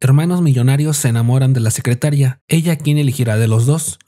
Hermanos millonarios se enamoran de la secretaria. Ella quien elegirá de los dos.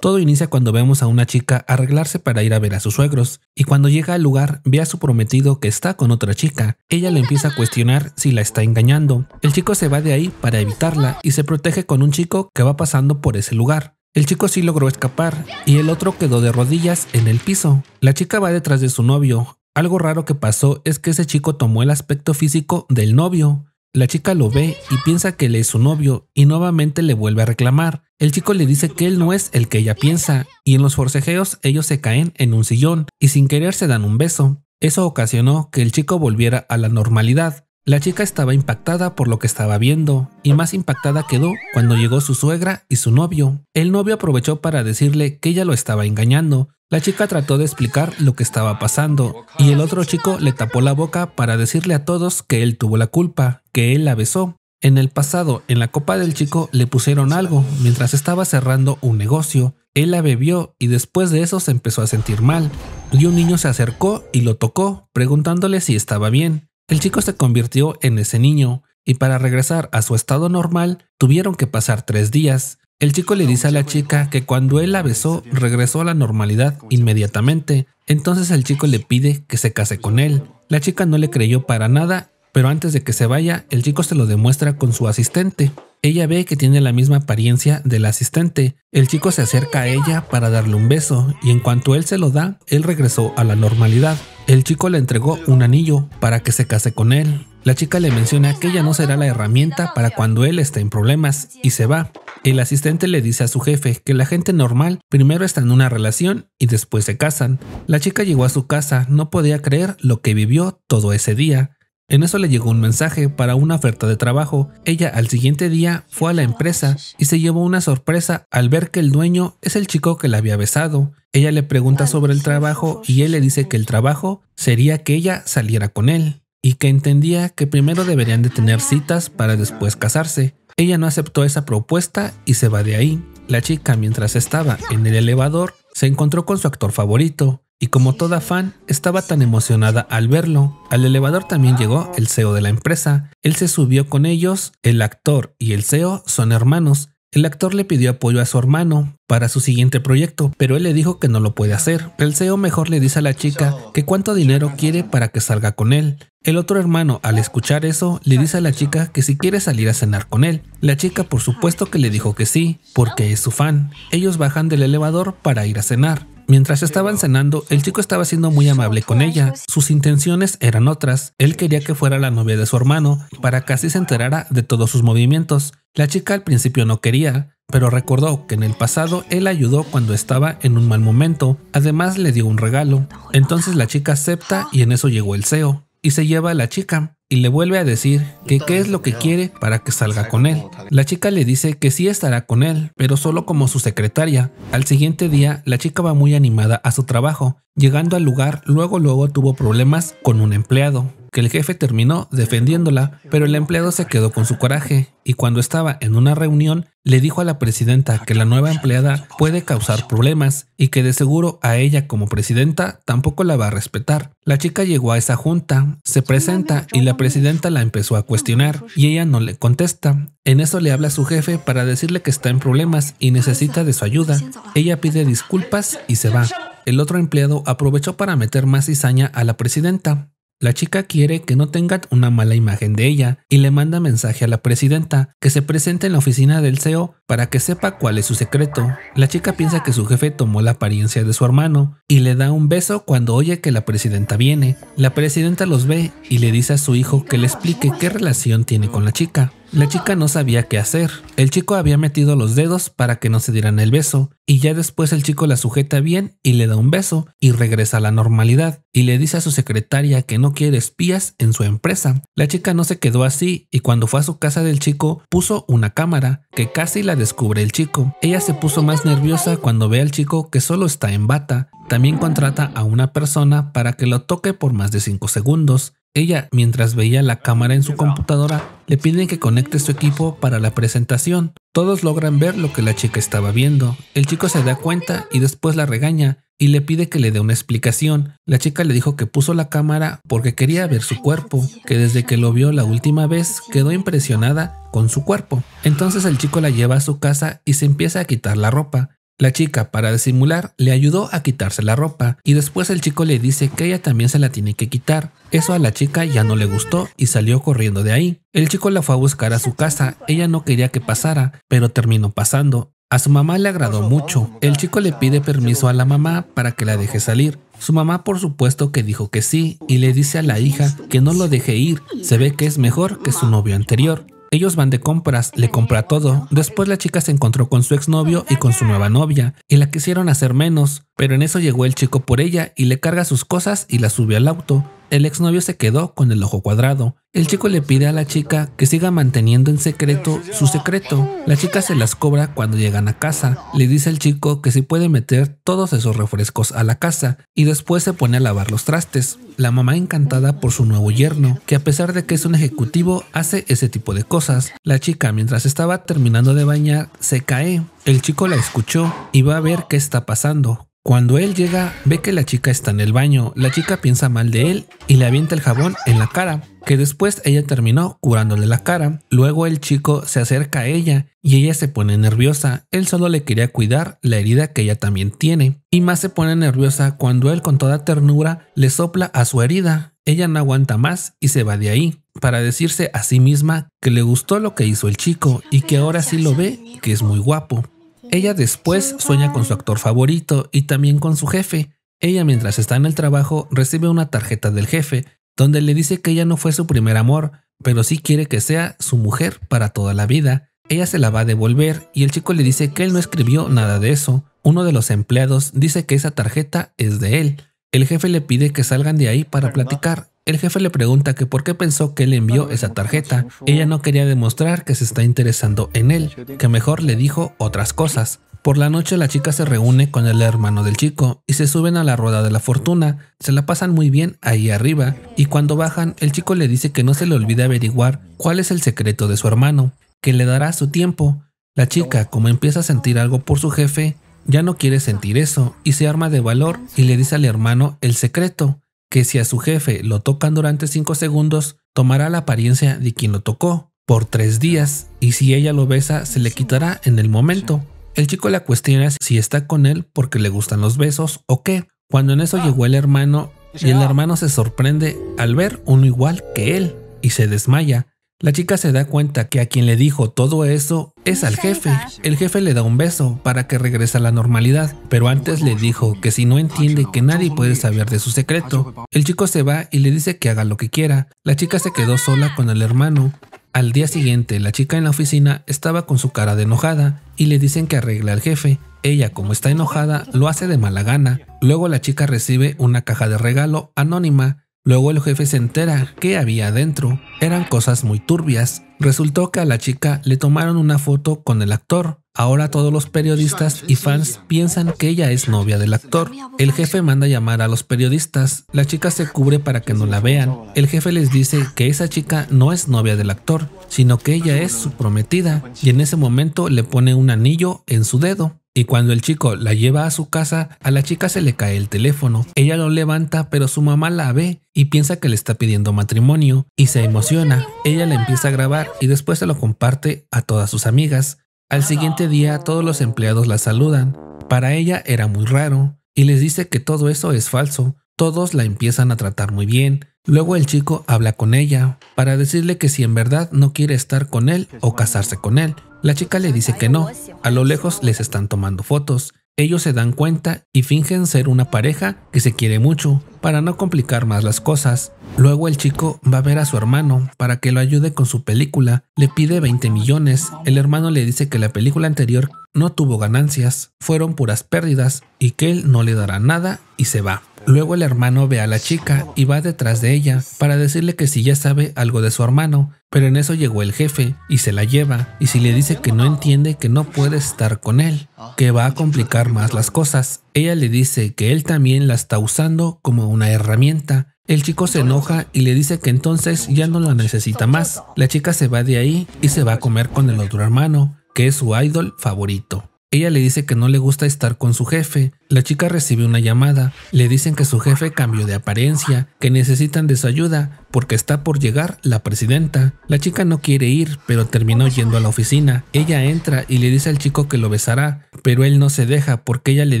Todo inicia cuando vemos a una chica arreglarse para ir a ver a sus suegros, y cuando llega al lugar ve a su prometido que está con otra chica. Ella le empieza a cuestionar si la está engañando. El chico se va de ahí para evitarla y se protege con un chico que va pasando por ese lugar. El chico sí logró escapar y el otro quedó de rodillas en el piso. La chica va detrás de su novio, algo raro que pasó es que ese chico tomó el aspecto físico del novio. La chica lo ve y piensa que él es su novio y nuevamente le vuelve a reclamar. El chico le dice que él no es el que ella piensa y en los forcejeos ellos se caen en un sillón y sin querer se dan un beso. Eso ocasionó que el chico volviera a la normalidad la chica estaba impactada por lo que estaba viendo y más impactada quedó cuando llegó su suegra y su novio. El novio aprovechó para decirle que ella lo estaba engañando. La chica trató de explicar lo que estaba pasando y el otro chico le tapó la boca para decirle a todos que él tuvo la culpa, que él la besó. En el pasado, en la copa del chico le pusieron algo mientras estaba cerrando un negocio. Él la bebió y después de eso se empezó a sentir mal. Y un niño se acercó y lo tocó, preguntándole si estaba bien. El chico se convirtió en ese niño y para regresar a su estado normal tuvieron que pasar tres días. El chico le dice a la chica que cuando él la besó regresó a la normalidad inmediatamente, entonces el chico le pide que se case con él. La chica no le creyó para nada, pero antes de que se vaya, el chico se lo demuestra con su asistente. Ella ve que tiene la misma apariencia del asistente. El chico se acerca a ella para darle un beso y en cuanto él se lo da, él regresó a la normalidad. El chico le entregó un anillo para que se case con él. La chica le menciona que ella no será la herramienta para cuando él esté en problemas y se va. El asistente le dice a su jefe que la gente normal primero está en una relación y después se casan. La chica llegó a su casa, no podía creer lo que vivió todo ese día. En eso le llegó un mensaje para una oferta de trabajo. Ella al siguiente día fue a la empresa y se llevó una sorpresa al ver que el dueño es el chico que la había besado. Ella le pregunta sobre el trabajo y él le dice que el trabajo sería que ella saliera con él y que entendía que primero deberían de tener citas para después casarse. Ella no aceptó esa propuesta y se va de ahí. La chica mientras estaba en el elevador se encontró con su actor favorito, y como toda fan, estaba tan emocionada al verlo. Al elevador también llegó el CEO de la empresa. Él se subió con ellos. El actor y el CEO son hermanos. El actor le pidió apoyo a su hermano para su siguiente proyecto, pero él le dijo que no lo puede hacer. El CEO mejor le dice a la chica que cuánto dinero quiere para que salga con él. El otro hermano, al escuchar eso, le dice a la chica que si quiere salir a cenar con él. La chica por supuesto que le dijo que sí, porque es su fan. Ellos bajan del elevador para ir a cenar. Mientras estaban cenando, el chico estaba siendo muy amable con ella. Sus intenciones eran otras. Él quería que fuera la novia de su hermano, para que así se enterara de todos sus movimientos. La chica al principio no quería, pero recordó que en el pasado él ayudó cuando estaba en un mal momento. Además le dio un regalo. Entonces la chica acepta y en eso llegó el CEO, y se lleva a la chica y le vuelve a decir que qué es lo que quiere para que salga con él. La chica le dice que sí estará con él, pero solo como su secretaria. Al siguiente día, la chica va muy animada a su trabajo. Llegando al lugar, luego luego tuvo problemas con un empleado, que el jefe terminó defendiéndola, pero el empleado se quedó con su coraje y cuando estaba en una reunión le dijo a la presidenta que la nueva empleada puede causar problemas y que de seguro a ella como presidenta tampoco la va a respetar. La chica llegó a esa junta, se presenta y la presidenta la empezó a cuestionar y ella no le contesta. En eso le habla a su jefe para decirle que está en problemas y necesita de su ayuda. Ella pide disculpas y se va. El otro empleado aprovechó para meter más cizaña a la presidenta. La chica quiere que no tenga una mala imagen de ella y le manda mensaje a la presidenta que se presente en la oficina del CEO para que sepa cuál es su secreto. La chica piensa que su jefe tomó la apariencia de su hermano y le da un beso cuando oye que la presidenta viene. La presidenta los ve y le dice a su hijo que le explique qué relación tiene con la chica. La chica no sabía qué hacer. El chico había metido los dedos para que no se dieran el beso, y ya después el chico la sujeta bien y le da un beso y regresa a la normalidad, y le dice a su secretaria que no quiere espías en su empresa. La chica no se quedó así, y cuando fue a su casa del chico puso una cámara, que casi la descubre el chico. Ella se puso más nerviosa cuando ve al chico que solo está en bata, también contrata a una persona para que lo toque por más de 5 segundos. Ella, mientras veía la cámara en su computadora, le piden que conecte su equipo para la presentación. Todos logran ver lo que la chica estaba viendo. El chico se da cuenta y después la regaña y le pide que le dé una explicación. La chica le dijo que puso la cámara porque quería ver su cuerpo, que desde que lo vio la última vez quedó impresionada con su cuerpo. Entonces el chico la lleva a su casa y se empieza a quitar la ropa. La chica, para disimular, le ayudó a quitarse la ropa y después el chico le dice que ella también se la tiene que quitar. Eso a la chica ya no le gustó y salió corriendo de ahí. El chico la fue a buscar a su casa, ella no quería que pasara, pero terminó pasando. A su mamá le agradó mucho. El chico le pide permiso a la mamá para que la deje salir. Su mamá por supuesto que dijo que sí y le dice a la hija que no lo deje ir, se ve que es mejor que su novio anterior. Ellos van de compras, le compra todo. Después la chica se encontró con su exnovio y con su nueva novia, y la quisieron hacer menos, pero en eso llegó el chico por ella y le carga sus cosas y la sube al auto el exnovio se quedó con el ojo cuadrado. El chico le pide a la chica que siga manteniendo en secreto su secreto. La chica se las cobra cuando llegan a casa. Le dice al chico que si puede meter todos esos refrescos a la casa y después se pone a lavar los trastes. La mamá encantada por su nuevo yerno, que a pesar de que es un ejecutivo, hace ese tipo de cosas. La chica mientras estaba terminando de bañar, se cae. El chico la escuchó y va a ver qué está pasando cuando él llega, ve que la chica está en el baño. La chica piensa mal de él y le avienta el jabón en la cara, que después ella terminó curándole la cara. Luego el chico se acerca a ella y ella se pone nerviosa. Él solo le quería cuidar la herida que ella también tiene. Y más se pone nerviosa cuando él con toda ternura le sopla a su herida. Ella no aguanta más y se va de ahí, para decirse a sí misma que le gustó lo que hizo el chico y que ahora sí lo ve, que es muy guapo. Ella después sueña con su actor favorito y también con su jefe. Ella mientras está en el trabajo recibe una tarjeta del jefe donde le dice que ella no fue su primer amor, pero sí quiere que sea su mujer para toda la vida. Ella se la va a devolver y el chico le dice que él no escribió nada de eso. Uno de los empleados dice que esa tarjeta es de él, el jefe le pide que salgan de ahí para platicar. El jefe le pregunta que por qué pensó que él envió esa tarjeta. Ella no quería demostrar que se está interesando en él, que mejor le dijo otras cosas. Por la noche la chica se reúne con el hermano del chico y se suben a la rueda de la fortuna. Se la pasan muy bien ahí arriba y cuando bajan el chico le dice que no se le olvide averiguar cuál es el secreto de su hermano, que le dará su tiempo. La chica, como empieza a sentir algo por su jefe, ya no quiere sentir eso y se arma de valor y le dice al hermano el secreto, que si a su jefe lo tocan durante 5 segundos, tomará la apariencia de quien lo tocó por tres días y si ella lo besa se le quitará en el momento. El chico la cuestiona si está con él porque le gustan los besos o qué. Cuando en eso llegó el hermano y el hermano se sorprende al ver uno igual que él y se desmaya. La chica se da cuenta que a quien le dijo todo eso es al jefe. El jefe le da un beso para que regrese a la normalidad, pero antes le dijo que si no entiende que nadie puede saber de su secreto, el chico se va y le dice que haga lo que quiera. La chica se quedó sola con el hermano. Al día siguiente, la chica en la oficina estaba con su cara de enojada y le dicen que arregle al jefe. Ella, como está enojada, lo hace de mala gana. Luego la chica recibe una caja de regalo anónima Luego el jefe se entera que había adentro. Eran cosas muy turbias. Resultó que a la chica le tomaron una foto con el actor. Ahora todos los periodistas y fans piensan que ella es novia del actor. El jefe manda llamar a los periodistas. La chica se cubre para que no la vean. El jefe les dice que esa chica no es novia del actor, sino que ella es su prometida. Y en ese momento le pone un anillo en su dedo. Y cuando el chico la lleva a su casa, a la chica se le cae el teléfono. Ella lo levanta, pero su mamá la ve y piensa que le está pidiendo matrimonio y se emociona. Ella la empieza a grabar y después se lo comparte a todas sus amigas. Al siguiente día todos los empleados la saludan. Para ella era muy raro y les dice que todo eso es falso. Todos la empiezan a tratar muy bien, Luego el chico habla con ella para decirle que si en verdad no quiere estar con él o casarse con él. La chica le dice que no. A lo lejos les están tomando fotos. Ellos se dan cuenta y fingen ser una pareja que se quiere mucho para no complicar más las cosas. Luego el chico va a ver a su hermano para que lo ayude con su película. Le pide 20 millones. El hermano le dice que la película anterior no tuvo ganancias, fueron puras pérdidas y que él no le dará nada y se va. Luego el hermano ve a la chica y va detrás de ella para decirle que si ya sabe algo de su hermano, pero en eso llegó el jefe y se la lleva y si le dice que no entiende que no puede estar con él, que va a complicar más las cosas, ella le dice que él también la está usando como una herramienta el chico se enoja y le dice que entonces ya no la necesita más. La chica se va de ahí y se va a comer con el otro hermano, que es su idol favorito. Ella le dice que no le gusta estar con su jefe. La chica recibe una llamada. Le dicen que su jefe cambió de apariencia, que necesitan de su ayuda porque está por llegar la presidenta. La chica no quiere ir, pero terminó yendo a la oficina. Ella entra y le dice al chico que lo besará, pero él no se deja porque ella le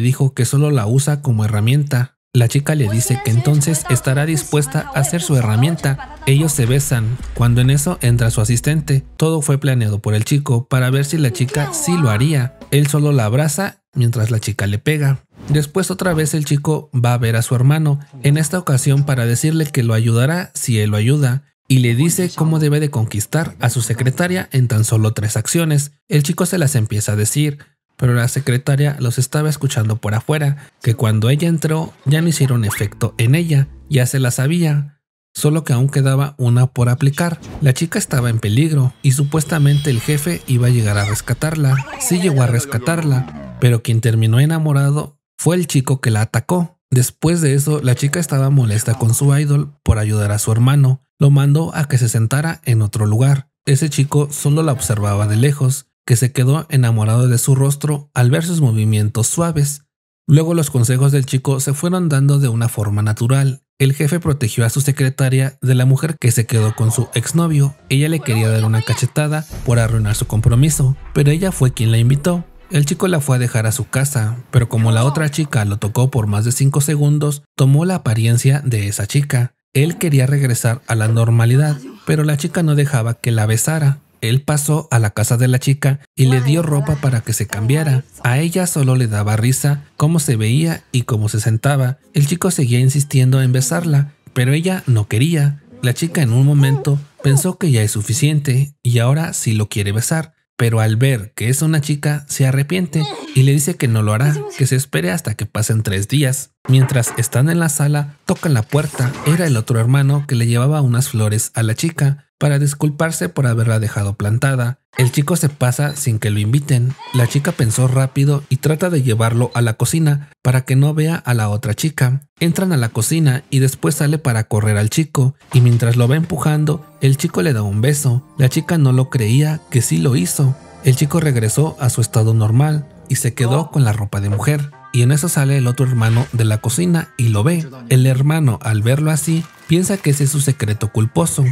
dijo que solo la usa como herramienta. La chica le dice que entonces estará dispuesta a ser su herramienta. Ellos se besan. Cuando en eso entra su asistente, todo fue planeado por el chico para ver si la chica sí lo haría. Él solo la abraza mientras la chica le pega. Después otra vez el chico va a ver a su hermano, en esta ocasión para decirle que lo ayudará si él lo ayuda, y le dice cómo debe de conquistar a su secretaria en tan solo tres acciones. El chico se las empieza a decir, pero la secretaria los estaba escuchando por afuera, que cuando ella entró ya no hicieron efecto en ella, ya se la sabía, solo que aún quedaba una por aplicar. La chica estaba en peligro y supuestamente el jefe iba a llegar a rescatarla. Sí llegó a rescatarla, pero quien terminó enamorado fue el chico que la atacó. Después de eso, la chica estaba molesta con su idol por ayudar a su hermano. Lo mandó a que se sentara en otro lugar. Ese chico solo la observaba de lejos, que se quedó enamorado de su rostro al ver sus movimientos suaves. Luego los consejos del chico se fueron dando de una forma natural el jefe protegió a su secretaria de la mujer que se quedó con su exnovio. Ella le quería dar una cachetada por arruinar su compromiso, pero ella fue quien la invitó. El chico la fue a dejar a su casa, pero como la otra chica lo tocó por más de 5 segundos, tomó la apariencia de esa chica. Él quería regresar a la normalidad, pero la chica no dejaba que la besara. Él pasó a la casa de la chica y le dio ropa para que se cambiara. A ella solo le daba risa cómo se veía y cómo se sentaba. El chico seguía insistiendo en besarla, pero ella no quería. La chica en un momento pensó que ya es suficiente y ahora sí lo quiere besar, pero al ver que es una chica se arrepiente y le dice que no lo hará, que se espere hasta que pasen tres días. Mientras están en la sala, tocan la puerta, era el otro hermano que le llevaba unas flores a la chica, para disculparse por haberla dejado plantada, el chico se pasa sin que lo inviten. La chica pensó rápido y trata de llevarlo a la cocina para que no vea a la otra chica. Entran a la cocina y después sale para correr al chico y mientras lo va empujando, el chico le da un beso. La chica no lo creía que sí lo hizo. El chico regresó a su estado normal y se quedó con la ropa de mujer. Y en eso sale el otro hermano de la cocina y lo ve. El hermano al verlo así piensa que ese es su secreto culposo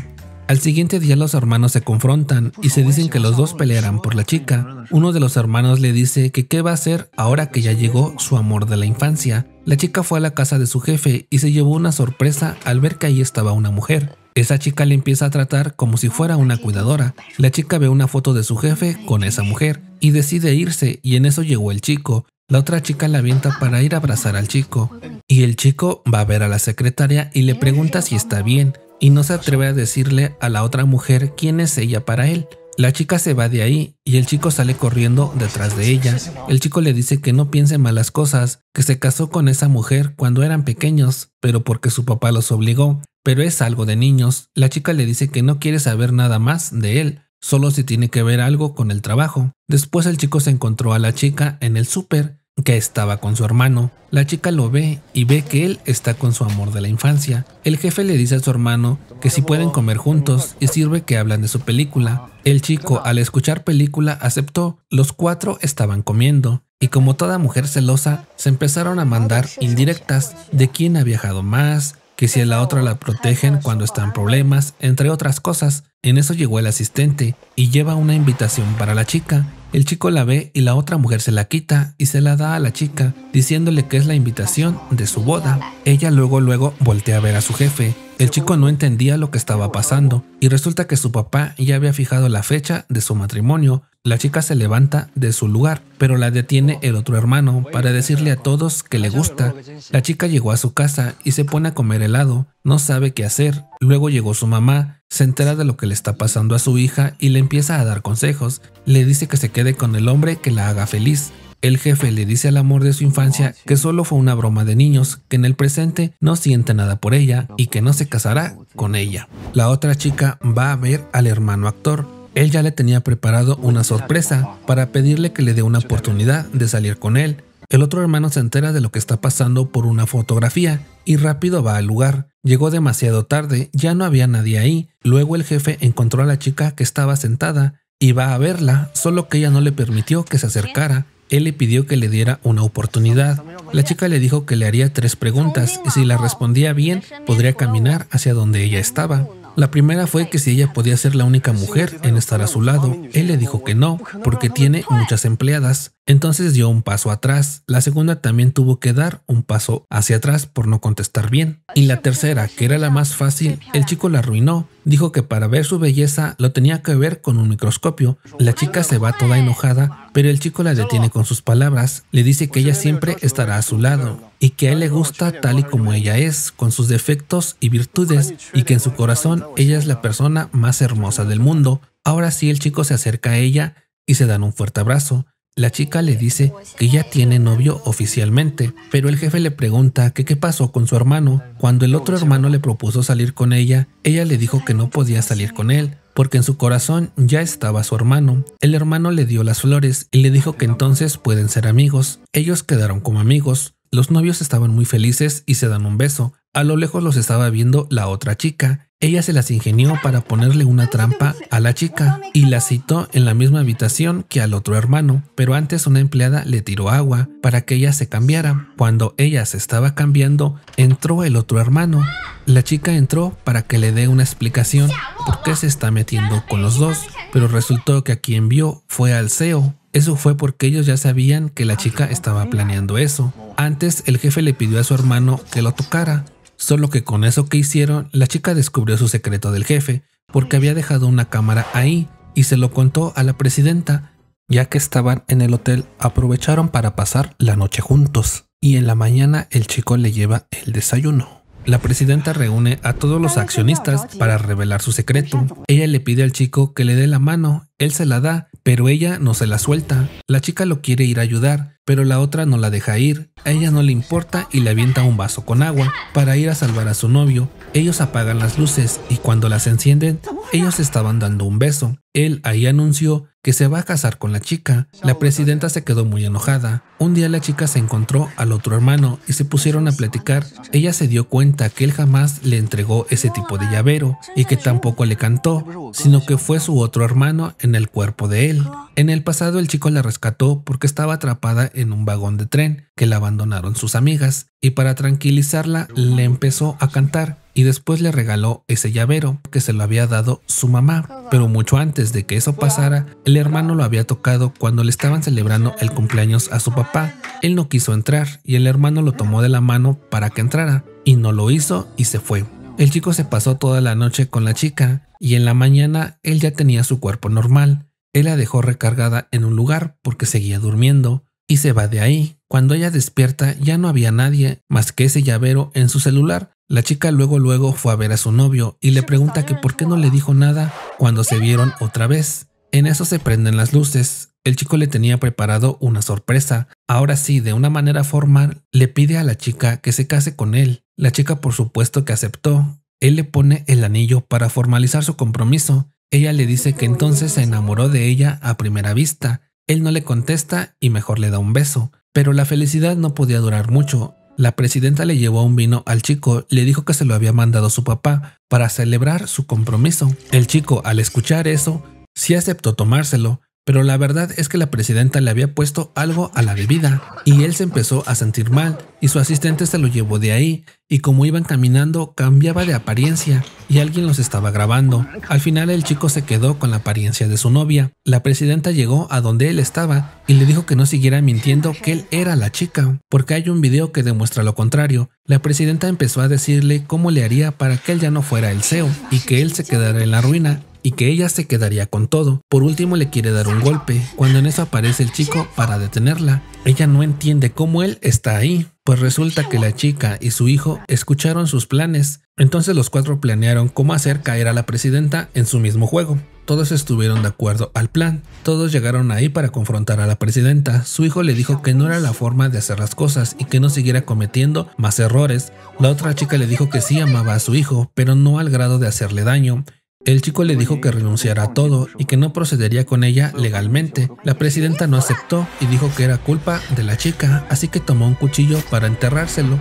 al siguiente día los hermanos se confrontan y se dicen que los dos pelearán por la chica. Uno de los hermanos le dice que qué va a hacer ahora que ya llegó su amor de la infancia. La chica fue a la casa de su jefe y se llevó una sorpresa al ver que ahí estaba una mujer. Esa chica le empieza a tratar como si fuera una cuidadora. La chica ve una foto de su jefe con esa mujer y decide irse y en eso llegó el chico la otra chica la avienta para ir a abrazar al chico. Y el chico va a ver a la secretaria y le pregunta si está bien. Y no se atreve a decirle a la otra mujer quién es ella para él. La chica se va de ahí y el chico sale corriendo detrás de ella. El chico le dice que no piense malas cosas, que se casó con esa mujer cuando eran pequeños, pero porque su papá los obligó, pero es algo de niños. La chica le dice que no quiere saber nada más de él, solo si tiene que ver algo con el trabajo. Después el chico se encontró a la chica en el súper que estaba con su hermano. La chica lo ve y ve que él está con su amor de la infancia. El jefe le dice a su hermano que si pueden comer juntos y sirve que hablan de su película. El chico al escuchar película aceptó. Los cuatro estaban comiendo y como toda mujer celosa se empezaron a mandar indirectas de quién ha viajado más, que si a la otra la protegen cuando están problemas, entre otras cosas. En eso llegó el asistente y lleva una invitación para la chica. El chico la ve y la otra mujer se la quita y se la da a la chica, diciéndole que es la invitación de su boda. Ella luego luego voltea a ver a su jefe. El chico no entendía lo que estaba pasando y resulta que su papá ya había fijado la fecha de su matrimonio, la chica se levanta de su lugar, pero la detiene el otro hermano para decirle a todos que le gusta. La chica llegó a su casa y se pone a comer helado, no sabe qué hacer. Luego llegó su mamá, se entera de lo que le está pasando a su hija y le empieza a dar consejos. Le dice que se quede con el hombre que la haga feliz. El jefe le dice al amor de su infancia que solo fue una broma de niños, que en el presente no siente nada por ella y que no se casará con ella. La otra chica va a ver al hermano actor, él ya le tenía preparado una sorpresa para pedirle que le dé una oportunidad de salir con él. El otro hermano se entera de lo que está pasando por una fotografía y rápido va al lugar. Llegó demasiado tarde, ya no había nadie ahí. Luego el jefe encontró a la chica que estaba sentada y va a verla, solo que ella no le permitió que se acercara. Él le pidió que le diera una oportunidad. La chica le dijo que le haría tres preguntas y si la respondía bien podría caminar hacia donde ella estaba. La primera fue que si ella podía ser la única mujer en estar a su lado, él le dijo que no, porque tiene muchas empleadas entonces dio un paso atrás, la segunda también tuvo que dar un paso hacia atrás por no contestar bien, y la tercera, que era la más fácil, el chico la arruinó, dijo que para ver su belleza lo tenía que ver con un microscopio, la chica se va toda enojada, pero el chico la detiene con sus palabras, le dice que ella siempre estará a su lado, y que a él le gusta tal y como ella es, con sus defectos y virtudes, y que en su corazón ella es la persona más hermosa del mundo. Ahora sí el chico se acerca a ella y se dan un fuerte abrazo, la chica le dice que ya tiene novio oficialmente, pero el jefe le pregunta que qué pasó con su hermano. Cuando el otro hermano le propuso salir con ella, ella le dijo que no podía salir con él, porque en su corazón ya estaba su hermano. El hermano le dio las flores y le dijo que entonces pueden ser amigos. Ellos quedaron como amigos. Los novios estaban muy felices y se dan un beso. A lo lejos los estaba viendo la otra chica. Ella se las ingenió para ponerle una trampa a la chica y la citó en la misma habitación que al otro hermano, pero antes una empleada le tiró agua para que ella se cambiara. Cuando ella se estaba cambiando, entró el otro hermano. La chica entró para que le dé una explicación por qué se está metiendo con los dos, pero resultó que a quien vio fue al CEO, eso fue porque ellos ya sabían que la chica estaba planeando eso. Antes el jefe le pidió a su hermano que lo tocara, solo que con eso que hicieron la chica descubrió su secreto del jefe, porque había dejado una cámara ahí y se lo contó a la presidenta, ya que estaban en el hotel, aprovecharon para pasar la noche juntos y en la mañana el chico le lleva el desayuno. La presidenta reúne a todos los accionistas para revelar su secreto. Ella le pide al chico que le dé la mano, él se la da, pero ella no se la suelta. La chica lo quiere ir a ayudar, pero la otra no la deja ir, a ella no le importa y le avienta un vaso con agua para ir a salvar a su novio. Ellos apagan las luces y cuando las encienden, ellos estaban dando un beso. Él ahí anunció que se va a casar con la chica. La presidenta se quedó muy enojada. Un día la chica se encontró al otro hermano y se pusieron a platicar. Ella se dio cuenta que él jamás le entregó ese tipo de llavero y que tampoco le cantó, sino que fue su otro hermano en el cuerpo de él. En el pasado el chico la rescató porque estaba atrapada en un vagón de tren que la abandonaron sus amigas y para tranquilizarla le empezó a cantar y después le regaló ese llavero que se lo había dado su mamá. Pero mucho antes de que eso pasara, el hermano lo había tocado cuando le estaban celebrando el cumpleaños a su papá. Él no quiso entrar y el hermano lo tomó de la mano para que entrara y no lo hizo y se fue. El chico se pasó toda la noche con la chica y en la mañana él ya tenía su cuerpo normal. Él la dejó recargada en un lugar porque seguía durmiendo y se va de ahí. Cuando ella despierta ya no había nadie más que ese llavero en su celular. La chica luego luego fue a ver a su novio y le pregunta que por qué no le dijo nada cuando se vieron otra vez. En eso se prenden las luces. El chico le tenía preparado una sorpresa. Ahora sí, de una manera formal, le pide a la chica que se case con él. La chica por supuesto que aceptó. Él le pone el anillo para formalizar su compromiso. Ella le dice que entonces se enamoró de ella a primera vista él no le contesta y mejor le da un beso. Pero la felicidad no podía durar mucho. La presidenta le llevó un vino al chico, le dijo que se lo había mandado su papá para celebrar su compromiso. El chico, al escuchar eso, sí aceptó tomárselo, pero la verdad es que la presidenta le había puesto algo a la bebida y él se empezó a sentir mal y su asistente se lo llevó de ahí y como iban caminando cambiaba de apariencia y alguien los estaba grabando. Al final el chico se quedó con la apariencia de su novia. La presidenta llegó a donde él estaba y le dijo que no siguiera mintiendo que él era la chica, porque hay un video que demuestra lo contrario. La presidenta empezó a decirle cómo le haría para que él ya no fuera el CEO y que él se quedara en la ruina y que ella se quedaría con todo. Por último le quiere dar un golpe, cuando en eso aparece el chico para detenerla. Ella no entiende cómo él está ahí, pues resulta que la chica y su hijo escucharon sus planes, entonces los cuatro planearon cómo hacer caer a la presidenta en su mismo juego. Todos estuvieron de acuerdo al plan, todos llegaron ahí para confrontar a la presidenta, su hijo le dijo que no era la forma de hacer las cosas y que no siguiera cometiendo más errores, la otra chica le dijo que sí amaba a su hijo, pero no al grado de hacerle daño, el chico le dijo que renunciara a todo y que no procedería con ella legalmente. La presidenta no aceptó y dijo que era culpa de la chica, así que tomó un cuchillo para enterrárselo.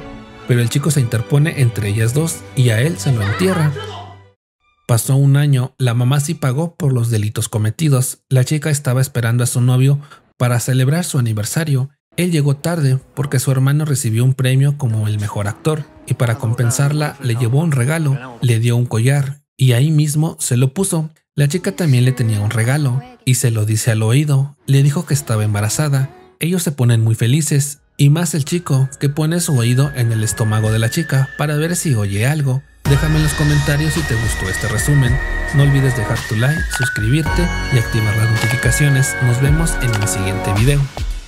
Pero el chico se interpone entre ellas dos y a él se lo entierra. Pasó un año, la mamá sí pagó por los delitos cometidos. La chica estaba esperando a su novio para celebrar su aniversario. Él llegó tarde porque su hermano recibió un premio como el mejor actor y para compensarla le llevó un regalo, le dio un collar y ahí mismo se lo puso. La chica también le tenía un regalo y se lo dice al oído, le dijo que estaba embarazada. Ellos se ponen muy felices y más el chico que pone su oído en el estómago de la chica para ver si oye algo. Déjame en los comentarios si te gustó este resumen. No olvides dejar tu like, suscribirte y activar las notificaciones. Nos vemos en el siguiente video.